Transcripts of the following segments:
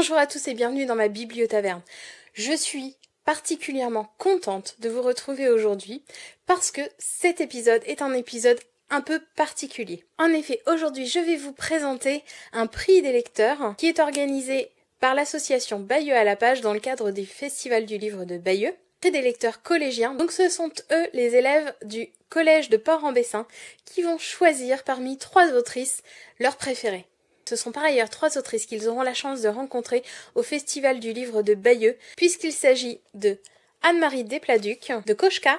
Bonjour à tous et bienvenue dans ma bibliotaverne. Je suis particulièrement contente de vous retrouver aujourd'hui parce que cet épisode est un épisode un peu particulier. En effet, aujourd'hui, je vais vous présenter un prix des lecteurs qui est organisé par l'association Bayeux à la page dans le cadre des Festivals du livre de Bayeux. C'est des lecteurs collégiens, donc ce sont eux les élèves du collège de Port-en-Bessin qui vont choisir parmi trois autrices leurs préférées. Ce sont par ailleurs trois autrices qu'ils auront la chance de rencontrer au Festival du livre de Bayeux, puisqu'il s'agit de Anne-Marie Despladuc, de Kochka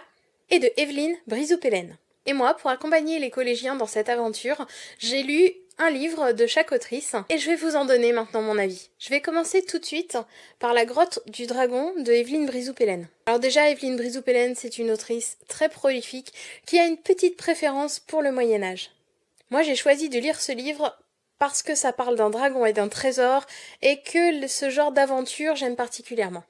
et de Evelyne Brisoupelen. Et moi, pour accompagner les collégiens dans cette aventure, j'ai lu un livre de chaque autrice et je vais vous en donner maintenant mon avis. Je vais commencer tout de suite par La grotte du dragon de Evelyne Brisoupelen. Alors déjà Evelyne Brisoupelen, c'est une autrice très prolifique qui a une petite préférence pour le Moyen Âge. Moi, j'ai choisi de lire ce livre parce que ça parle d'un dragon et d'un trésor, et que ce genre d'aventure j'aime particulièrement.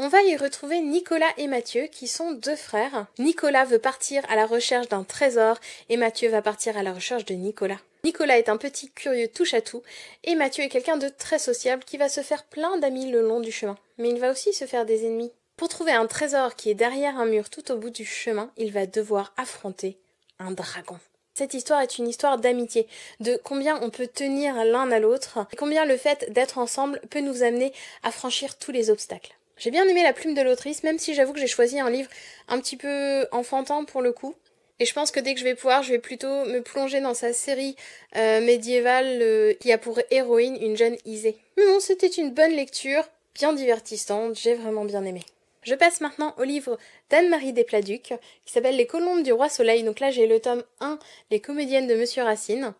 On va y retrouver Nicolas et Mathieu, qui sont deux frères. Nicolas veut partir à la recherche d'un trésor, et Mathieu va partir à la recherche de Nicolas. Nicolas est un petit curieux touche à tout, et Mathieu est quelqu'un de très sociable qui va se faire plein d'amis le long du chemin. Mais il va aussi se faire des ennemis. Pour trouver un trésor qui est derrière un mur tout au bout du chemin, il va devoir affronter un dragon. Cette histoire est une histoire d'amitié, de combien on peut tenir l'un à l'autre, et combien le fait d'être ensemble peut nous amener à franchir tous les obstacles. J'ai bien aimé la plume de l'autrice, même si j'avoue que j'ai choisi un livre un petit peu enfantin pour le coup. Et je pense que dès que je vais pouvoir, je vais plutôt me plonger dans sa série euh, médiévale euh, qui a pour héroïne une jeune Isée. Mais bon, c'était une bonne lecture, bien divertissante, j'ai vraiment bien aimé. Je passe maintenant au livre d'Anne-Marie Despladuc, qui s'appelle Les Colombes du Roi Soleil. Donc là, j'ai le tome 1, Les comédiennes de Monsieur Racine.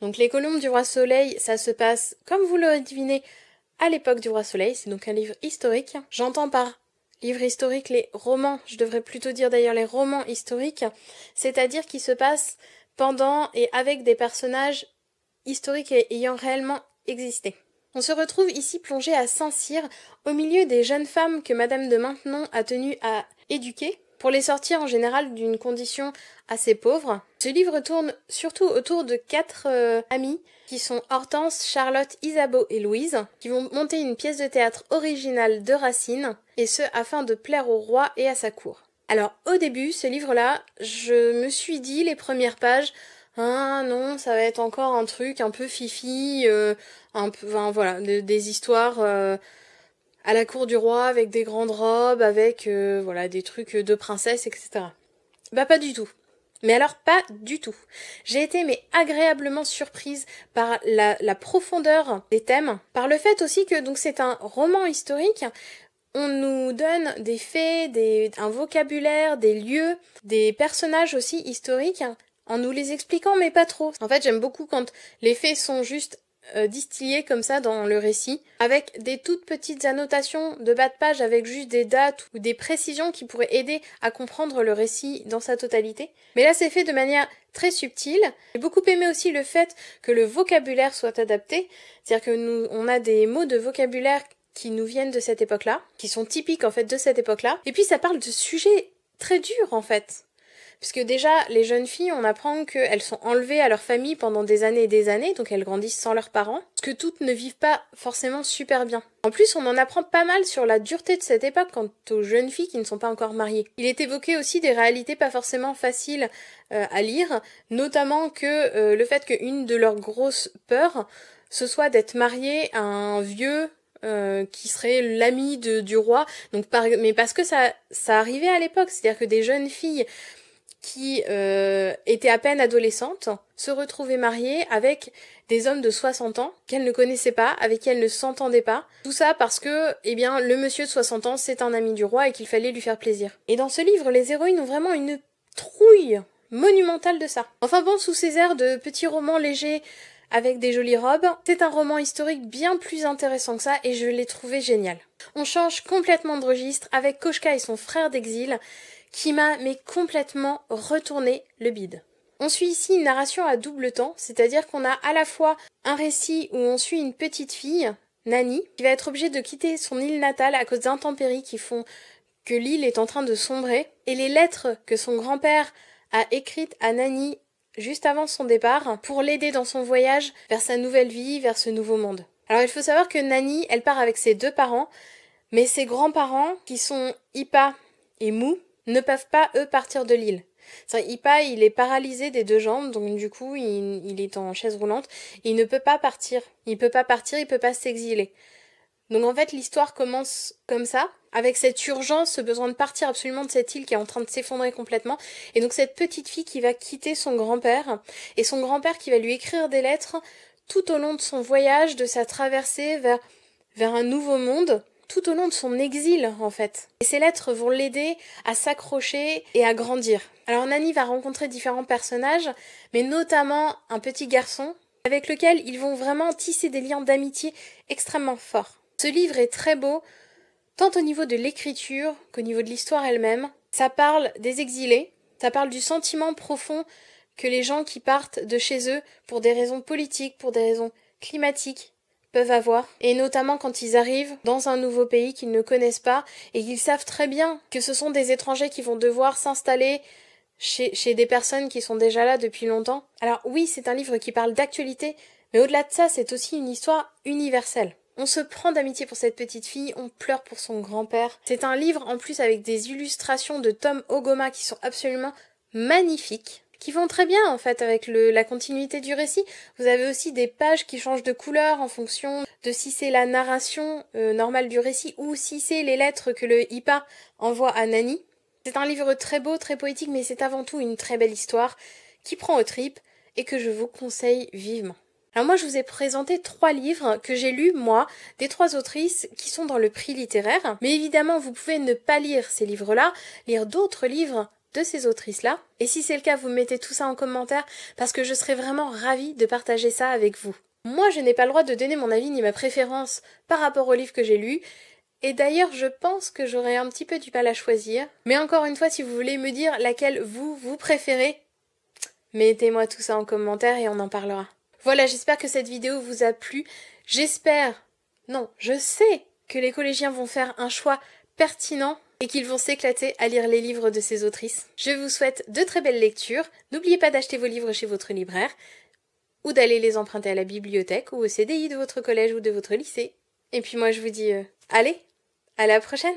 Donc Les Colombes du Roi Soleil, ça se passe, comme vous le devinez, à l'époque du Roi Soleil. C'est donc un livre historique. J'entends par livre historique les romans, je devrais plutôt dire d'ailleurs les romans historiques, c'est-à-dire qui se passent pendant et avec des personnages historiques ayant réellement existé. On se retrouve ici plongé à Saint-Cyr, au milieu des jeunes femmes que Madame de Maintenon a tenu à éduquer, pour les sortir en général d'une condition assez pauvre. Ce livre tourne surtout autour de quatre euh, amies qui sont Hortense, Charlotte, Isabeau et Louise, qui vont monter une pièce de théâtre originale de Racine, et ce afin de plaire au roi et à sa cour. Alors au début, ce livre-là, je me suis dit les premières pages, ah non, ça va être encore un truc un peu fifi, euh, un peu, voilà, des histoires euh, à la cour du roi avec des grandes robes, avec euh, voilà des trucs de princesse, etc. Bah pas du tout. Mais alors pas du tout. J'ai été mais agréablement surprise par la, la profondeur des thèmes, par le fait aussi que donc c'est un roman historique, on nous donne des faits, des, un vocabulaire, des lieux, des personnages aussi historiques en nous les expliquant, mais pas trop. En fait, j'aime beaucoup quand les faits sont juste euh, distillés comme ça dans le récit, avec des toutes petites annotations de bas de page, avec juste des dates ou des précisions qui pourraient aider à comprendre le récit dans sa totalité. Mais là, c'est fait de manière très subtile. J'ai beaucoup aimé aussi le fait que le vocabulaire soit adapté, c'est-à-dire que nous, on a des mots de vocabulaire qui nous viennent de cette époque-là, qui sont typiques en fait de cette époque-là. Et puis ça parle de sujets très durs en fait. Puisque déjà, les jeunes filles, on apprend qu'elles sont enlevées à leur famille pendant des années et des années, donc elles grandissent sans leurs parents, ce que toutes ne vivent pas forcément super bien. En plus, on en apprend pas mal sur la dureté de cette époque quant aux jeunes filles qui ne sont pas encore mariées. Il est évoqué aussi des réalités pas forcément faciles euh, à lire, notamment que euh, le fait qu'une de leurs grosses peurs, ce soit d'être mariée à un vieux euh, qui serait l'ami du roi. Donc mais parce que ça, ça arrivait à l'époque, c'est-à-dire que des jeunes filles qui euh, était à peine adolescente se retrouvait mariée avec des hommes de 60 ans qu'elle ne connaissait pas, avec qui elle ne s'entendait pas. Tout ça parce que, eh bien, le monsieur de 60 ans, c'est un ami du roi et qu'il fallait lui faire plaisir. Et dans ce livre, les héroïnes ont vraiment une trouille monumentale de ça. Enfin bon, sous ces airs de petits romans légers avec des jolies robes, c'est un roman historique bien plus intéressant que ça et je l'ai trouvé génial. On change complètement de registre avec Koshka et son frère d'exil qui m'a mais complètement retourné le bide. On suit ici une narration à double temps, c'est-à-dire qu'on a à la fois un récit où on suit une petite fille, Nani, qui va être obligée de quitter son île natale à cause d'intempéries qui font que l'île est en train de sombrer, et les lettres que son grand-père a écrites à Nani juste avant son départ pour l'aider dans son voyage vers sa nouvelle vie, vers ce nouveau monde. Alors il faut savoir que Nani, elle part avec ses deux parents, mais ses grands-parents, qui sont Ipa et Mou, ne peuvent pas, eux, partir de l'île. Ipa, il est paralysé des deux jambes, donc du coup, il, est en chaise roulante. il ne peut pas partir. Il peut pas partir, il peut pas s'exiler. Donc en fait, l'histoire commence comme ça, avec cette urgence, ce besoin de partir absolument de cette île qui est en train de s'effondrer complètement. Et donc cette petite fille qui va quitter son grand-père, et son grand-père qui va lui écrire des lettres tout au long de son voyage, de sa traversée vers, vers un nouveau monde, tout au long de son exil en fait. Et ces lettres vont l'aider à s'accrocher et à grandir. Alors Nani va rencontrer différents personnages, mais notamment un petit garçon avec lequel ils vont vraiment tisser des liens d'amitié extrêmement forts. Ce livre est très beau, tant au niveau de l'écriture qu'au niveau de l'histoire elle-même. Ça parle des exilés, ça parle du sentiment profond que les gens qui partent de chez eux pour des raisons politiques, pour des raisons climatiques, avoir, et notamment quand ils arrivent dans un nouveau pays qu'ils ne connaissent pas et qu'ils savent très bien que ce sont des étrangers qui vont devoir s'installer chez, chez des personnes qui sont déjà là depuis longtemps. Alors oui, c'est un livre qui parle d'actualité, mais au-delà de ça, c'est aussi une histoire universelle. On se prend d'amitié pour cette petite fille, on pleure pour son grand-père. C'est un livre en plus avec des illustrations de Tom Ogoma qui sont absolument magnifiques qui vont très bien en fait avec la continuité du récit. Vous avez aussi des pages qui changent de couleur en fonction de si c'est la narration euh, normale du récit ou si c'est les lettres que le IPA envoie à Nani. C'est un livre très beau, très poétique, mais c'est avant tout une très belle histoire qui prend aux tripes et que je vous conseille vivement. Alors moi je vous ai présenté trois livres que j'ai lus moi des trois autrices qui sont dans le prix littéraire. Mais évidemment vous pouvez ne pas lire ces livres-là, lire d'autres livres ces autrices-là. Et si c'est le cas, vous mettez tout ça en commentaire parce que je serais vraiment ravie de partager ça avec vous. Moi, je n'ai pas le droit de donner mon avis ni ma préférence par rapport au livre que j'ai lu. Et d'ailleurs, je pense que j'aurais un petit peu du mal à choisir. Mais encore une fois, si vous voulez me dire laquelle vous, vous préférez, mettez-moi tout ça en commentaire et on en parlera. Voilà, j'espère que cette vidéo vous a plu. J'espère, non, je sais que les collégiens vont faire un choix pertinent et qu'ils vont s'éclater à lire les livres de ces autrices. Je vous souhaite de très belles lectures. N'oubliez pas d'acheter vos livres chez votre libraire ou d'aller les emprunter à la bibliothèque ou au CDI de votre collège ou de votre lycée. Et puis moi je vous dis euh, allez, à la prochaine